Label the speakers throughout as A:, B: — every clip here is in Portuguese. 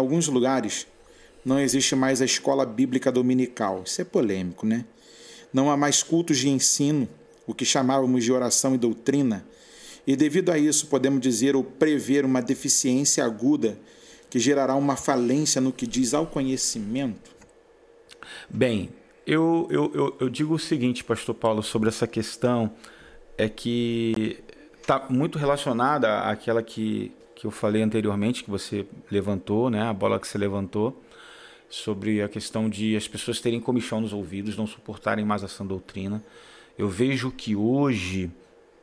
A: Em alguns lugares não existe mais a escola bíblica dominical. Isso é polêmico, né? Não há mais cultos de ensino, o que chamávamos de oração e doutrina. E devido a isso, podemos dizer ou prever uma deficiência aguda que gerará uma falência no que diz ao conhecimento?
B: Bem, eu, eu, eu, eu digo o seguinte, Pastor Paulo, sobre essa questão, é que está muito relacionada àquela que que eu falei anteriormente, que você levantou, né, a bola que você levantou, sobre a questão de as pessoas terem comichão nos ouvidos, não suportarem mais essa doutrina. Eu vejo que hoje,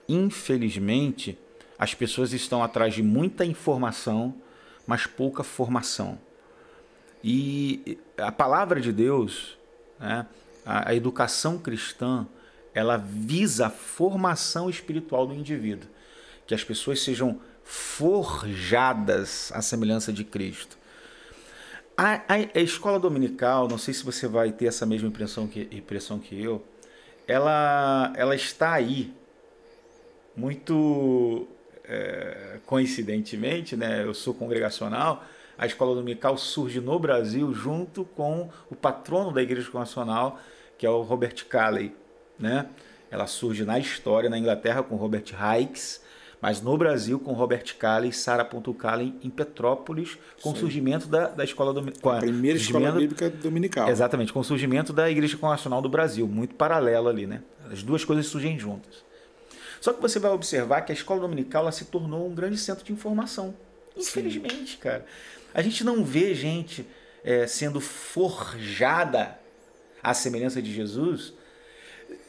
B: infelizmente, as pessoas estão atrás de muita informação, mas pouca formação. E a palavra de Deus, né, a, a educação cristã, ela visa a formação espiritual do indivíduo, que as pessoas sejam forjadas à semelhança de Cristo. A, a, a, escola dominical, não sei se você vai ter essa mesma impressão que, impressão que eu, ela, ela está aí muito é, coincidentemente, né? Eu sou congregacional. A escola dominical surge no Brasil junto com o patrono da Igreja congregacional, que é o Robert Calley, né? Ela surge na história na Inglaterra com Robert Hikes, mas no Brasil com Robert Kallen, e Sara Kallen em Petrópolis, com o surgimento da, da escola dominical. primeira escola bíblica dominical. Exatamente, com o surgimento da Igreja Constitucional do Brasil, muito paralelo ali, né? As duas coisas surgem juntas. Só que você vai observar que a escola dominical ela se tornou um grande centro de informação. Infelizmente, Sim. cara. A gente não vê gente é, sendo forjada à semelhança de Jesus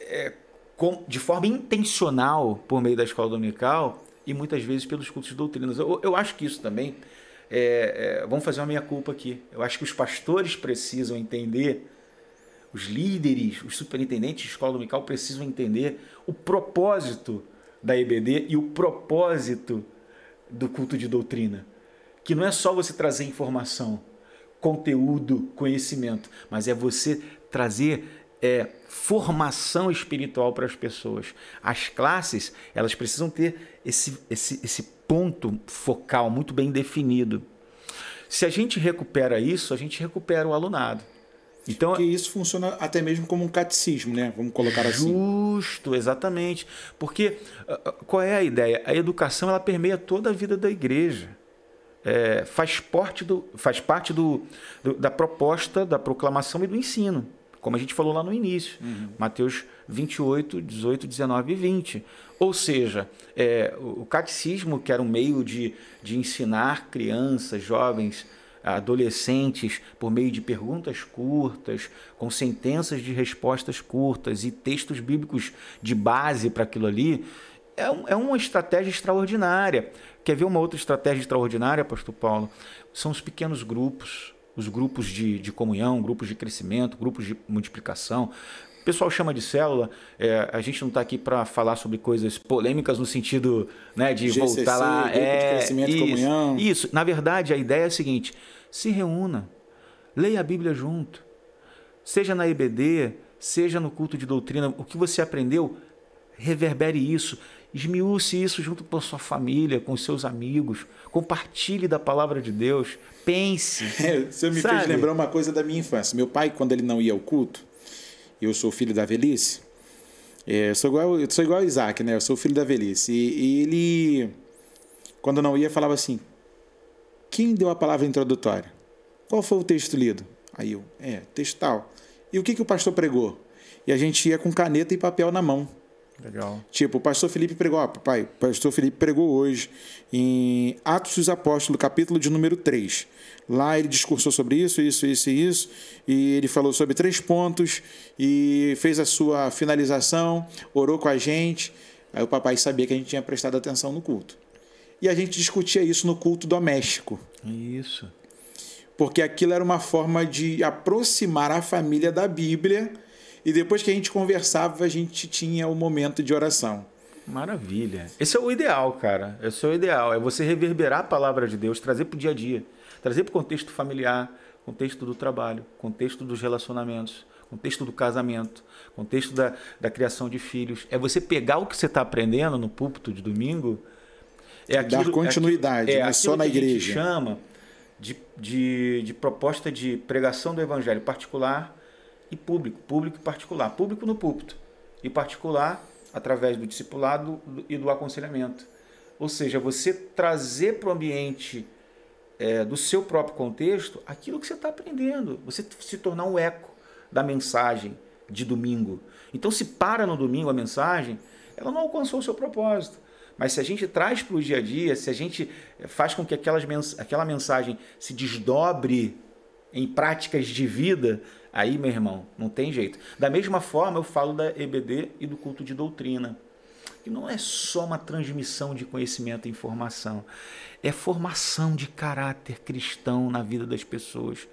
B: é, com, de forma intencional por meio da escola dominical e muitas vezes pelos cultos de doutrinas. Eu, eu acho que isso também. É, é, vamos fazer uma minha culpa aqui. Eu acho que os pastores precisam entender, os líderes, os superintendentes de escola dominical precisam entender o propósito da EBD e o propósito do culto de doutrina. Que não é só você trazer informação, conteúdo, conhecimento, mas é você trazer é, formação espiritual para as pessoas. As classes elas precisam ter esse, esse, esse ponto focal muito bem definido. Se a gente recupera isso, a gente recupera o alunado. Então, Porque isso funciona até mesmo como um catecismo, né? Vamos colocar assim. Justo, exatamente. Porque ah, ah, qual é a ideia? A educação ela permeia toda a vida da igreja. É, faz, parte do, faz parte do, do, da proposta, da proclamação e do ensino como a gente falou lá no início. Uhum. Mateus 28, 18, 19 e 20. Ou seja, é, o catecismo, que era um meio de, de ensinar crianças, jovens, adolescentes por meio de perguntas curtas, com sentenças de respostas curtas e textos bíblicos de base para aquilo ali, é, um, é, uma estratégia extraordinária. Quer ver uma outra estratégia extraordinária, Pastor Paulo? São os pequenos grupos os grupos de, de comunhão, grupos de crescimento, grupos de multiplicação. O pessoal chama de célula. É, a gente não está aqui para falar sobre coisas polêmicas no sentido né, de GCC, voltar lá. Grupo é, de crescimento isso, comunhão. Isso. Na verdade, a ideia é a seguinte: se reúna, leia a Bíblia junto. Seja na EBD, seja no culto de doutrina, o que você aprendeu, reverbere isso, esmiúce isso junto com a sua família, com os seus amigos, compartilhe da palavra de Deus, pense. É, você me sabe? fez lembrar
A: uma coisa da minha infância. Meu pai, quando ele não ia ao culto, eu sou filho da velhice, é, eu, sou igual, eu sou igual a Isaac, né? Eu sou filho da velhice. E, e ele, quando não ia, falava assim: quem deu a palavra introdutória? Qual foi o texto lido? Aí eu, é, texto tal. E o que, que o pastor pregou? E a gente ia com caneta e papel na mão Legal. Tipo, o pastor Felipe pregou, ó, pai, o pastor Felipe pregou hoje em Atos dos Apóstolos, capítulo de número 3. Lá ele discursou sobre isso, isso, isso e isso, e ele falou sobre três pontos e fez a sua finalização, orou com a gente. Aí o papai sabia que a gente tinha prestado atenção no culto. E a gente discutia isso no culto doméstico. Isso. Porque aquilo era uma forma de aproximar a família da Bíblia e depois
B: que a gente conversava, a gente tinha o momento de oração. Maravilha. Esse é o ideal, cara. Esse é o ideal. É você reverberar a palavra de Deus, trazer para o dia a dia, trazer para o contexto familiar, contexto do trabalho, contexto dos relacionamentos, contexto do casamento, contexto da, da criação de filhos. É você pegar o que você está aprendendo no púlpito de domingo. É aquilo, dar é continuidade, é, né? aquilo, é, só na que igreja. A gente chama de, de, de proposta de pregação do evangelho particular e público, público e particular. Público no púlpito e particular através do discipulado e do aconselhamento. Ou seja, você trazer para o ambiente é, do seu próprio contexto aquilo que você está aprendendo, você se tornar um eco da mensagem de domingo. Então, se para no domingo a mensagem, ela não alcançou o seu propósito. Mas se a gente traz para o dia a dia, se a gente é, faz com que aquelas mens aquela mensagem se desdobre em práticas de vida, aí, meu irmão, não tem jeito. Da mesma forma, eu falo da EBD e do culto de doutrina, que não é só uma transmissão de conhecimento e informação, é formação de caráter cristão na vida das pessoas.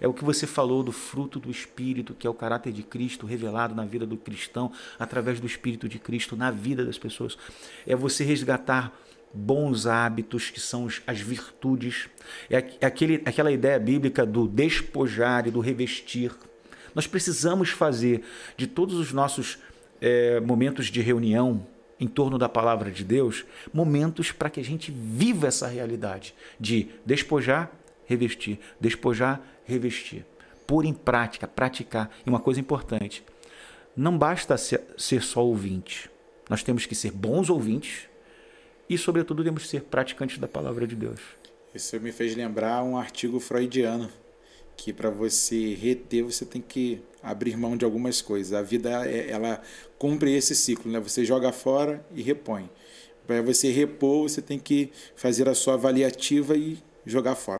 B: É o que você falou do fruto do Espírito, que é o caráter de Cristo revelado na vida do cristão, através do Espírito de Cristo, na vida das pessoas. É você resgatar bons hábitos, que são as virtudes. É, é aquele, aquela ideia bíblica do despojar e do revestir. Nós precisamos fazer de todos os nossos é, momentos de reunião em torno da palavra de Deus, momentos para que a gente viva essa realidade de despojar, revestir, despojar, revestir. Pôr em prática, praticar. E uma coisa importante: não basta ser, ser só ouvinte. Nós temos que ser bons ouvintes e, sobretudo, devemos ser praticantes da palavra de Deus.
A: Isso me fez lembrar um artigo freudiano que para você reter você tem que abrir mão de algumas coisas. A vida é, ela cumpre esse ciclo, né? Você joga fora e repõe. Para você repor, você tem que fazer a sua avaliativa e jogar fora.